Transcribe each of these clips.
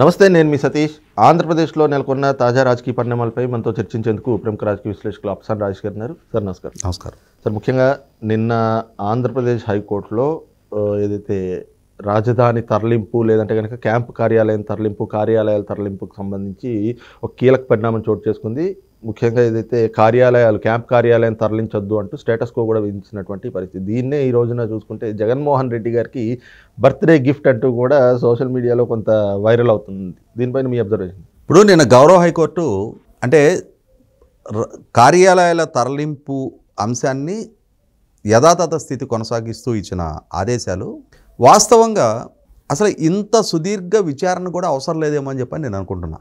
నమస్తే నేను మీ సతీష్ ఆంధ్రప్రదేశ్లో నెలకొన్న తాజా రాజకీయ పరిణామాలపై మనతో చర్చించేందుకు ప్రముఖ రాజకీయ విశ్లేషకులు అప్సాన్ రాజశేఖర్ గారు ఉన్నారు సార్ నమస్కారం నమస్కారం సార్ ముఖ్యంగా నిన్న ఆంధ్రప్రదేశ్ హైకోర్టులో ఏదైతే రాజధాని తరలింపు లేదంటే కనుక క్యాంపు కార్యాలయం తరలింపు కార్యాలయాల తరలింపుకు సంబంధించి ఒక కీలక పరిణామం చోటు చేసుకుంది ముఖ్యంగా ఏదైతే కార్యాలయాలు క్యాంప్ కార్యాలయం తరలించొద్దు అంటూ స్టేటస్ కో కూడా విధించినటువంటి పరిస్థితి దీన్నే ఈ రోజున చూసుకుంటే జగన్మోహన్ రెడ్డి గారికి బర్త్డే గిఫ్ట్ అంటూ కూడా సోషల్ మీడియాలో కొంత వైరల్ అవుతుంది దీనిపైన మీ అబ్జర్వేషన్ ఇప్పుడు నేను గౌరవ హైకోర్టు అంటే కార్యాలయాల తరలింపు అంశాన్ని యథాతథ స్థితి కొనసాగిస్తూ ఇచ్చిన ఆదేశాలు వాస్తవంగా అసలు ఇంత సుదీర్ఘ విచారణ కూడా అవసరం లేదేమో అని చెప్పని నేను అనుకుంటున్నా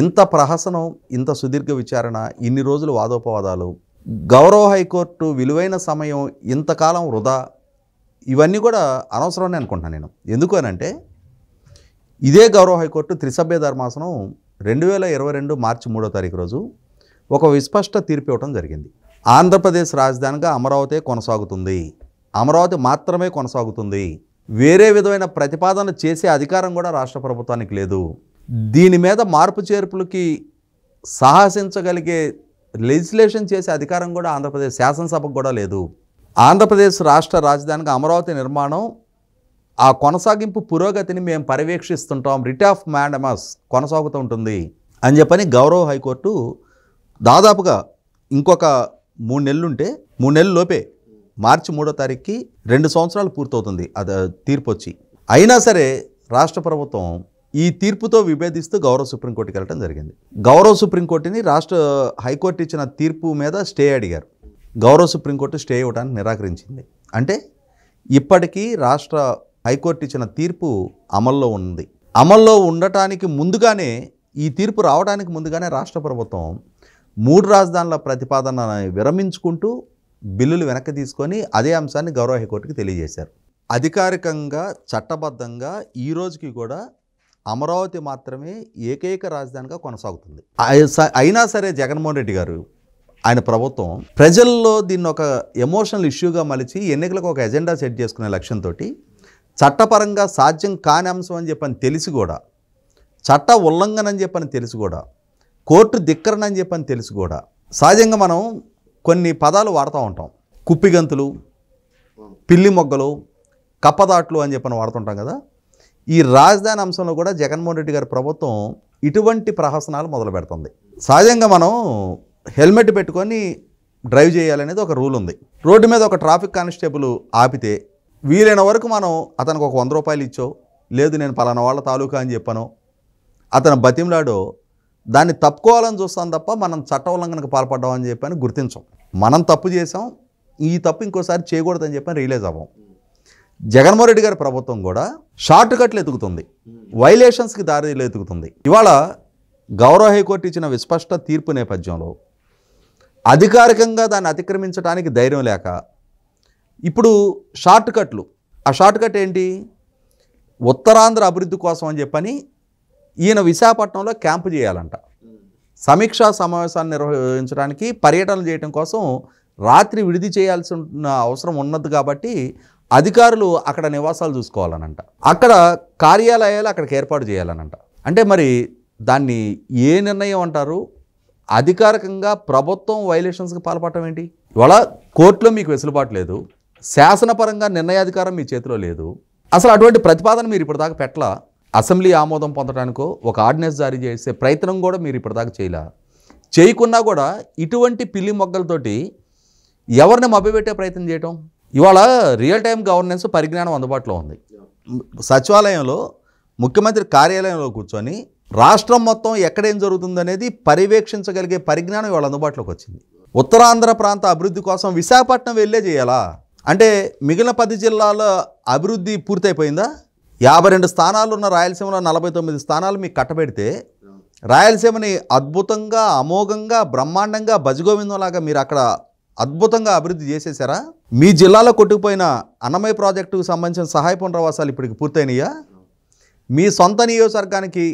ఇంత ప్రహసనం ఇంత సుదీర్ఘ విచారణ ఇన్ని రోజులు వాదోపవాదాలు గౌరవ హైకోర్టు విలువైన సమయం ఇంతకాలం వృధా ఇవన్నీ కూడా అనవసరమని అనుకుంటున్నాను నేను ఎందుకు అనంటే ఇదే గౌరవ హైకోర్టు త్రిసభ్య ధర్మాసనం రెండు వేల ఇరవై రెండు మార్చి మూడో తారీఖు రోజు ఒక విస్పష్ట తీర్పు ఇవ్వడం జరిగింది ఆంధ్రప్రదేశ్ రాజధానిగా అమరావతి కొనసాగుతుంది అమరావతి మాత్రమే కొనసాగుతుంది వేరే విధమైన ప్రతిపాదన చేసే అధికారం కూడా రాష్ట్ర ప్రభుత్వానికి లేదు దీని మీద మార్పు చేర్పులకి సాహసించగలిగే లెజిస్లేషన్ చేసే అధికారం కూడా ఆంధ్రప్రదేశ్ శాసనసభకు కూడా లేదు ఆంధ్రప్రదేశ్ రాష్ట్ర రాజధానికి అమరావతి నిర్మాణం ఆ కొనసాగింపు పురోగతిని మేము పర్యవేక్షిస్తుంటాం రిట్ ఆఫ్ మ్యాండమస్ కొనసాగుతూ ఉంటుంది అని చెప్పని గౌరవ హైకోర్టు దాదాపుగా ఇంకొక మూడు నెలలుంటే మూడు నెలలు లోపే మార్చి మూడో తారీఖుకి రెండు సంవత్సరాలు పూర్తవుతుంది అది తీర్పు వచ్చి అయినా సరే రాష్ట్ర ప్రభుత్వం ఈ తీర్పుతో విభేదిస్తూ గౌరవ సుప్రీంకోర్టుకి వెళ్ళడం జరిగింది గౌరవ సుప్రీంకోర్టుని రాష్ట్ర హైకోర్టు ఇచ్చిన తీర్పు మీద స్టే అడిగారు గౌరవ సుప్రీంకోర్టు స్టే ఇవ్వడానికి నిరాకరించింది అంటే ఇప్పటికీ రాష్ట్ర హైకోర్టు ఇచ్చిన తీర్పు అమల్లో ఉంది అమల్లో ఉండటానికి ముందుగానే ఈ తీర్పు రావడానికి ముందుగానే రాష్ట్ర ప్రభుత్వం మూడు రాజధానుల ప్రతిపాదన విరమించుకుంటూ బిల్లులు వెనక్కి తీసుకొని అదే అంశాన్ని గౌరవ హైకోర్టుకి తెలియజేశారు అధికారికంగా చట్టబద్ధంగా ఈ రోజుకి కూడా అమరావతి మాత్రమే ఏకైక రాజధానిగా కొనసాగుతుంది అయినా సరే జగన్మోహన్ రెడ్డి గారు ఆయన ప్రభుత్వం ప్రజల్లో దీన్ని ఒక ఎమోషనల్ ఇష్యూగా మలిచి ఎన్నికలకు ఒక ఎజెండా సెట్ చేసుకునే లక్ష్యంతో చట్టపరంగా సాధ్యం కాని అంశం అని చెప్పని తెలిసి కూడా చట్ట ఉల్లంఘన అని చెప్పని తెలిసి కూడా కోర్టు ధిక్కరణ అని చెప్పని తెలిసి కూడా సహజంగా మనం కొన్ని పదాలు వాడుతూ ఉంటాం కుప్పిగంతులు పిల్లి మొగ్గలు కప్పదాట్లు అని చెప్పని వాడుతుంటాం కదా ఈ రాజధాని అంశంలో కూడా జగన్మోహన్ రెడ్డి గారి ప్రభుత్వం ఇటువంటి ప్రహసనాలు మొదలు పెడుతుంది సహజంగా మనం హెల్మెట్ పెట్టుకొని డ్రైవ్ చేయాలనేది ఒక రూల్ ఉంది రోడ్డు మీద ఒక ట్రాఫిక్ కానిస్టేబుల్ ఆపితే వీలైన వరకు మనం అతనికి ఒక వంద రూపాయలు ఇచ్చో లేదు నేను పలానా వాళ్ళ తాలూకా అని చెప్పాను అతను బతిమలాడో దాన్ని తప్పుకోవాలని చూస్తాం తప్ప మనం చట్ట ఉల్లంఘనకు పాల్పడ్డామని చెప్పని గుర్తించాం మనం తప్పు చేసాం ఈ తప్పు ఇంకోసారి చేయకూడదని చెప్పని రియలైజ్ అవ్వం జగన్మోహన్ రెడ్డి గారి ప్రభుత్వం కూడా షార్ట్ కట్లు ఎతుకుతుంది వైలేషన్స్కి దారి ఎతుకుతుంది ఇవాళ గౌరవ హైకోర్టు ఇచ్చిన విస్పష్ట తీర్పు నేపథ్యంలో అధికారికంగా దాన్ని అతిక్రమించడానికి ధైర్యం లేక ఇప్పుడు షార్ట్ కట్లు ఆ షార్ట్ కట్ ఏంటి ఉత్తరాంధ్ర అభివృద్ధి కోసం అని చెప్పని ఈయన విశాఖపట్నంలో క్యాంపు చేయాలంట సమీక్షా సమావేశాన్ని నిర్వహించడానికి పర్యటనలు చేయడం కోసం రాత్రి విడిది ఉన్న అవసరం ఉన్నది కాబట్టి అధికారులు అక్కడ నివాసాలు చూసుకోవాలనంట అక్కడ కార్యాలయాలు అక్కడికి ఏర్పాటు చేయాలనంట అంటే మరి దాన్ని ఏ నిర్ణయం అంటారు అధికారికంగా ప్రభుత్వం వైలేషన్స్కి పాల్పడటం ఏంటి ఇవాళ కోర్టులో మీకు వెసులుబాటు లేదు శాసనపరంగా నిర్ణయాధికారం మీ చేతిలో లేదు అసలు అటువంటి ప్రతిపాదన మీరు ఇప్పటిదాకా పెట్టలా అసెంబ్లీ ఆమోదం పొందడానికో ఒక ఆర్డినెన్స్ జారీ చేసే ప్రయత్నం కూడా మీరు ఇప్పటిదాకా చేయలే చేయకున్నా కూడా ఇటువంటి పిల్లి మొగ్గలతోటి ఎవరిని మభ్యపెట్టే ప్రయత్నం చేయటం ఇవాళ రియల్ టైం గవర్నెన్స్ పరిజ్ఞానం అందుబాటులో ఉంది సచివాలయంలో ముఖ్యమంత్రి కార్యాలయంలో కూర్చొని రాష్ట్రం మొత్తం ఎక్కడేం జరుగుతుందనేది పర్యవేక్షించగలిగే పరిజ్ఞానం ఇవాళ అందుబాటులోకి వచ్చింది ఉత్తరాంధ్ర ప్రాంత అభివృద్ధి కోసం విశాఖపట్నం వెళ్ళే చేయాలా అంటే మిగిలిన పది జిల్లాల అభివృద్ధి పూర్తయిపోయిందా యాభై రెండు స్థానాలు ఉన్న రాయలసీమలో నలభై తొమ్మిది స్థానాలు మీకు కట్టబెడితే రాయలసీమని అద్భుతంగా అమోఘంగా బ్రహ్మాండంగా భజగోవిందంలాగా మీరు అక్కడ అద్భుతంగా అభివృద్ధి చేసేసారా మీ జిల్లాలో కొట్టుకుపోయిన అన్నమయ్య ప్రాజెక్టుకు సంబంధించిన సహాయ పునరావాసాలు ఇప్పటికి పూర్తయినాయా మీ సొంత నియోజకవర్గానికి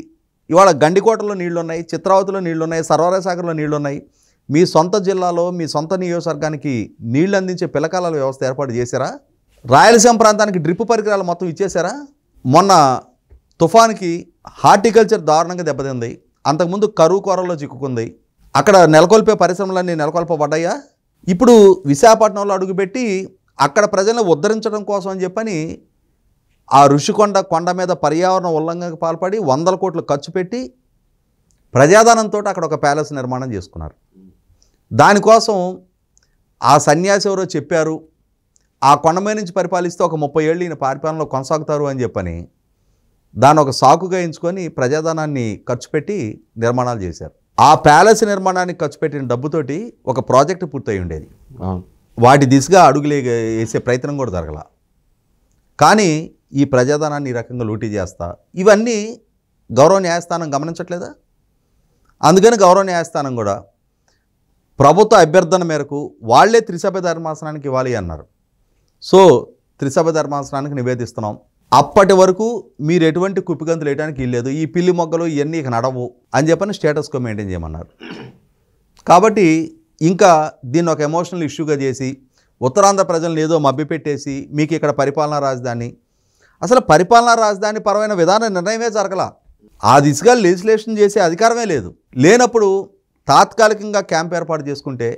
ఇవాళ గండికోటలో నీళ్లున్నాయి చిత్రావతిలో నీళ్లున్నాయి సర్వరాయసాగర్లో నీళ్లున్నాయి మీ సొంత జిల్లాలో మీ సొంత నియోజకవర్గానికి నీళ్లు అందించే పిలకాల వ్యవస్థ ఏర్పాటు చేశారా రాయలసీమ ప్రాంతానికి డ్రిప్ పరికరాలు మొత్తం ఇచ్చేశారా మొన్న తుఫాన్కి హార్టికల్చర్ దారుణంగా దెబ్బతింది అంతకుముందు కరువు కొరలో చిక్కుకుంది అక్కడ నెలకొల్పే పరిశ్రమలన్నీ నెలకొల్పబడ్డాయా ఇప్పుడు విశాఖపట్నంలో అడుగుపెట్టి అక్కడ ప్రజలను ఉద్ధరించడం కోసం అని చెప్పని ఆ ఋషికొండ కొండ మీద పర్యావరణ ఉల్లంఘనకు పాల్పడి వందల కోట్లు ఖర్చు పెట్టి ప్రజాదానంతో అక్కడ ఒక ప్యాలెస్ నిర్మాణం చేసుకున్నారు దానికోసం ఆ సన్యాసి ఎవరో చెప్పారు ఆ మీద నుంచి పరిపాలిస్తే ఒక ముప్పై ఏళ్ళు ఈయన పరిపాలనలో కొనసాగుతారు అని చెప్పని దాన్ని ఒక సాకుగా ఎంచుకొని ప్రజాధనాన్ని ఖర్చు పెట్టి నిర్మాణాలు చేశారు ఆ ప్యాలెస్ నిర్మాణానికి ఖర్చు పెట్టిన డబ్బుతోటి ఒక ప్రాజెక్టు పూర్తయి ఉండేది వాటి దిశగా అడుగులే వేసే ప్రయత్నం కూడా జరగల కానీ ఈ ప్రజాధనాన్ని ఈ రకంగా లూటీ చేస్తా ఇవన్నీ గౌరవ న్యాయస్థానం గమనించట్లేదా అందుకని గౌరవ న్యాయస్థానం కూడా ప్రభుత్వ అభ్యర్థన మేరకు వాళ్లే త్రిసభ ధర్మాసనానికి ఇవ్వాలి అన్నారు సో త్రిసభ ధర్మాసనానికి నివేదిస్తున్నాం అప్పటి వరకు మీరు ఎటువంటి కుప్పిగంతులు వేయడానికి వీల్లేదు ఈ పిల్లి మొగ్గలు ఇవన్నీ ఇక నడవు అని చెప్పని స్టేటస్కో మెయింటైన్ చేయమన్నారు కాబట్టి ఇంకా దీన్ని ఒక ఎమోషనల్ ఇష్యూగా చేసి ఉత్తరాంధ్ర ప్రజలను ఏదో మభ్యపెట్టేసి మీకు ఇక్కడ పరిపాలనా రాజధాని అసలు పరిపాలనా రాజధాని పరమైన విధాన నిర్ణయమే జరగల ఆ దిశగా లెజిస్లేషన్ చేసే అధికారమే లేదు లేనప్పుడు తాత్కాలికంగా క్యాంప్ ఏర్పాటు చేసుకుంటే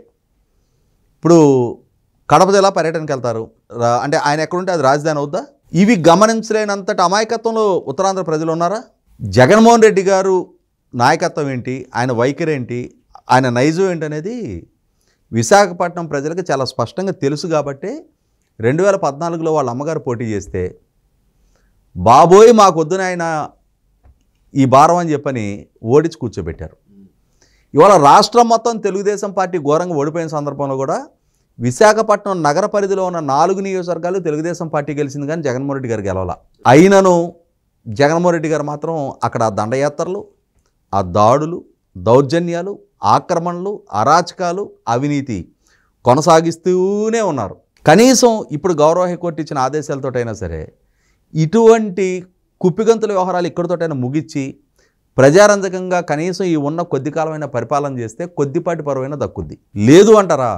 ఇప్పుడు కడప జిల్లా పర్యటనకు వెళ్తారు అంటే ఆయన ఎక్కడుంటే అది రాజధాని అవుద్దా ఇవి గమనించలేనంతటి అమాయకత్వంలో ఉత్తరాంధ్ర ప్రజలు ఉన్నారా జగన్మోహన్ రెడ్డి గారు నాయకత్వం ఏంటి ఆయన వైఖరి ఏంటి ఆయన నైజం ఏంటనేది విశాఖపట్నం ప్రజలకు చాలా స్పష్టంగా తెలుసు కాబట్టి రెండు వేల పద్నాలుగులో వాళ్ళ అమ్మగారు పోటీ చేస్తే బాబోయ్ మాకొద్దున ఆయన ఈ భారం అని చెప్పని ఓడించి కూర్చోబెట్టారు ఇవాళ రాష్ట్రం మొత్తం తెలుగుదేశం పార్టీ ఘోరంగా ఓడిపోయిన సందర్భంలో కూడా విశాఖపట్నం నగర పరిధిలో ఉన్న నాలుగు నియోజకవర్గాలు తెలుగుదేశం పార్టీ గెలిచింది కానీ జగన్మోహన్ రెడ్డి గారు గెలవాల అయినను జగన్మోహన్ రెడ్డి గారు మాత్రం అక్కడ దండయాత్రలు ఆ దాడులు దౌర్జన్యాలు ఆక్రమణలు అరాచకాలు అవినీతి కొనసాగిస్తూనే ఉన్నారు కనీసం ఇప్పుడు గౌరవ హైకోర్టు ఇచ్చిన ఆదేశాలతోటైనా సరే ఇటువంటి కుప్పిగంతుల వ్యవహారాలు ఇక్కడితోటైనా ముగించి ప్రజారంజకంగా కనీసం ఈ ఉన్న కొద్ది కాలమైన పరిపాలన చేస్తే కొద్దిపాటి పరువైనా దక్కుద్ది లేదు అంటారా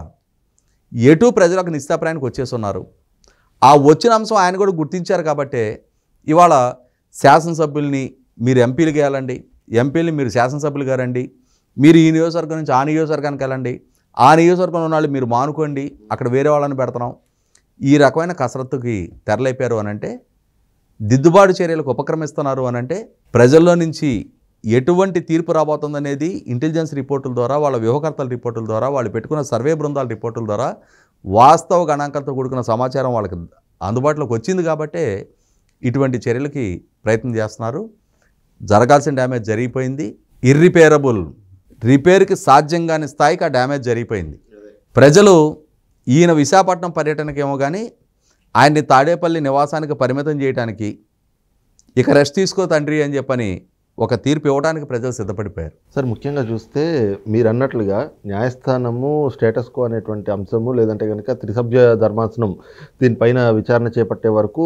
ఎటు ప్రజలకు నిస్తాప్రాయానికి వచ్చేస్తున్నారు ఆ వచ్చిన అంశం ఆయన కూడా గుర్తించారు కాబట్టే ఇవాళ శాసనసభ్యుల్ని మీరు ఎంపీలు గేయాలండి ఎంపీలని మీరు శాసనసభ్యులు గారండి మీరు ఈ నియోజకవర్గం నుంచి ఆ నియోజకవర్గానికి వెళ్ళండి ఆ నియోజకవర్గంలో ఉన్న వాళ్ళు మీరు మానుకోండి అక్కడ వేరే వాళ్ళని పెడతాం ఈ రకమైన కసరత్తుకి తెరలైపోయారు అనంటే దిద్దుబాటు చర్యలకు ఉపక్రమిస్తున్నారు అనంటే ప్రజల్లో నుంచి ఎటువంటి తీర్పు రాబోతుందనేది ఇంటెలిజెన్స్ రిపోర్టుల ద్వారా వాళ్ళ వ్యూహకర్తల రిపోర్టుల ద్వారా వాళ్ళు పెట్టుకున్న సర్వే బృందాల రిపోర్టుల ద్వారా వాస్తవ గణాంకాలతో కూడుకున్న సమాచారం వాళ్ళకి అందుబాటులోకి వచ్చింది కాబట్టే ఇటువంటి చర్యలకి ప్రయత్నం చేస్తున్నారు జరగాల్సిన డ్యామేజ్ జరిగిపోయింది ఇర్రిపేరబుల్ రిపేర్కి సాధ్యం కాని స్థాయికి ఆ డ్యామేజ్ జరిగిపోయింది ప్రజలు ఈయన విశాఖపట్నం పర్యటనకేమో కానీ ఆయన్ని తాడేపల్లి నివాసానికి పరిమితం చేయడానికి ఇక రెస్ట్ తీసుకో తండ్రి అని చెప్పని ఒక తీర్పు ఇవ్వడానికి ప్రజలు సిద్ధపడిపోయారు సార్ ముఖ్యంగా చూస్తే మీరు అన్నట్లుగా న్యాయస్థానము స్టేటస్ కో అనేటువంటి అంశము లేదంటే కనుక త్రిసభ్య ధర్మాసనం దీనిపైన విచారణ చేపట్టే వరకు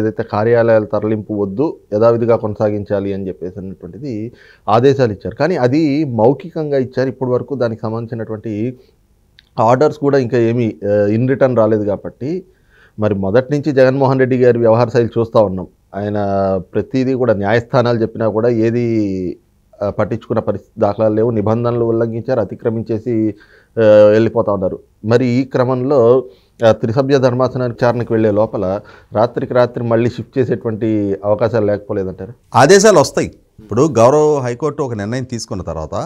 ఏదైతే కార్యాలయాల తరలింపు వద్దు యథావిధిగా కొనసాగించాలి అని చెప్పేసి అన్నటువంటిది ఆదేశాలు ఇచ్చారు కానీ అది మౌఖికంగా ఇచ్చారు ఇప్పటి వరకు దానికి సంబంధించినటువంటి ఆర్డర్స్ కూడా ఇంకా ఏమీ ఇన్ రిటర్న్ రాలేదు కాబట్టి మరి మొదటి నుంచి జగన్మోహన్ రెడ్డి గారి వ్యవహార శైలి చూస్తూ ఉన్నాం ఆయన ప్రతిదీ కూడా న్యాయస్థానాలు చెప్పినా కూడా ఏది పట్టించుకున్న పరిస్థితి దాఖలాలు లేవు నిబంధనలు ఉల్లంఘించారు అతిక్రమించేసి వెళ్ళిపోతూ ఉన్నారు మరి ఈ క్రమంలో త్రిసభ్య ధర్మాసనానికి చారణకు వెళ్ళే లోపల రాత్రికి రాత్రి మళ్ళీ షిఫ్ట్ చేసేటువంటి అవకాశాలు లేకపోలేదంటారు ఆదేశాలు వస్తాయి ఇప్పుడు గౌరవ హైకోర్టు ఒక నిర్ణయం తీసుకున్న తర్వాత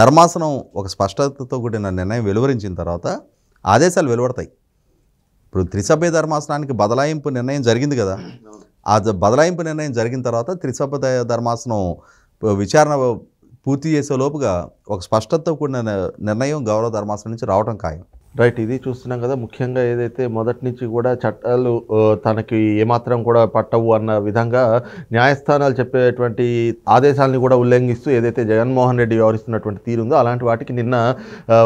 ధర్మాసనం ఒక స్పష్టతతో కూడిన నిర్ణయం వెలువరించిన తర్వాత ఆదేశాలు వెలువడతాయి ఇప్పుడు త్రిసభ్య ధర్మాసనానికి బదలాయింపు నిర్ణయం జరిగింది కదా ఆ బదలాయింపు నిర్ణయం జరిగిన తర్వాత త్రిసభ ధర్మాసనం విచారణ పూర్తి చేసే లోపుగా ఒక స్పష్టతతో కూడిన నిర్ణయం గౌరవ ధర్మాసనం నుంచి రావడం ఖాయం రైట్ ఇది చూస్తున్నాం కదా ముఖ్యంగా ఏదైతే మొదటి నుంచి కూడా చట్టాలు తనకి ఏమాత్రం కూడా పట్టవు అన్న విధంగా న్యాయస్థానాలు చెప్పేటువంటి ఆదేశాలని కూడా ఉల్లంఘిస్తూ ఏదైతే జగన్మోహన్ రెడ్డి వ్యవహరిస్తున్నటువంటి తీరుందో అలాంటి వాటికి నిన్న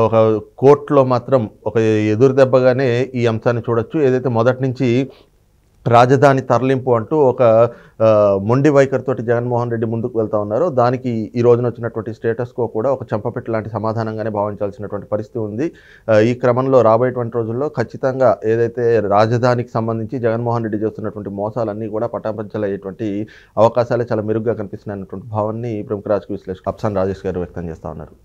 ఒక కోర్టులో మాత్రం ఒక ఎదురుదెబ్బగానే ఈ అంశాన్ని చూడొచ్చు ఏదైతే మొదటి నుంచి రాజధాని తరలింపు అంటూ ఒక మొండి వైఖరితోటి జగన్మోహన్ రెడ్డి ముందుకు వెళ్తా ఉన్నారు దానికి ఈ రోజున వచ్చినటువంటి స్టేటస్కో కూడా ఒక చెంపపెట్టు లాంటి సమాధానంగానే భావించాల్సినటువంటి పరిస్థితి ఉంది ఈ క్రమంలో రాబోయేటువంటి రోజుల్లో ఖచ్చితంగా ఏదైతే రాజధానికి సంబంధించి జగన్మోహన్ రెడ్డి చేస్తున్నటువంటి మోసాలన్నీ కూడా పటాపంచలయ్యేటువంటి అవకాశాలే చాలా మెరుగ్గా కనిపిస్తున్నాయి అన్నటువంటి భావాన్ని ప్రముఖ రాజకీయ విశ్లేషకు అప్సాన్ రాజేష్ గారు వ్యక్తం చేస్తూ ఉన్నారు